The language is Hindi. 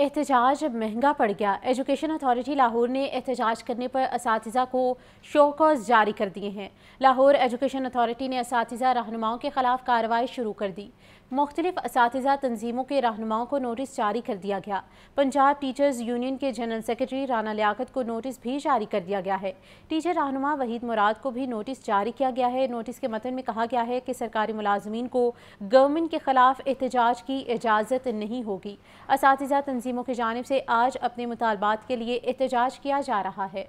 एहतजाज महंगा पड़ गया एजुकेशन अथॉरिटी लाहौर ने एहतजाज करने पर इस को शोकॉज जारी कर दिए हैं लाहौर एजुकेशन अथॉरिटी ने इस रहनुमाओं के खिलाफ कार्रवाई शुरू कर दी मुख्तलिफ इस तनजीमों के रहनुमाओं को नोटिस जारी कर दिया गया पंजाब टीचर्स यूनियन के जनरल सेक्रेटरी राना लियाकत को नोटिस भी जारी कर दिया गया है टीचर रहनुमा वहीद मुराद को भी नोटिस जारी किया गया है नोटिस के मतन में कहा गया है कि सरकारी मुलाजमीन को गवर्नमेंट के खिलाफ एहतजाज की इजाज़त नहीं होगी इस तंजीमों की जानब से आज अपने मुतालबात के लिए एहतजाज किया जा रहा है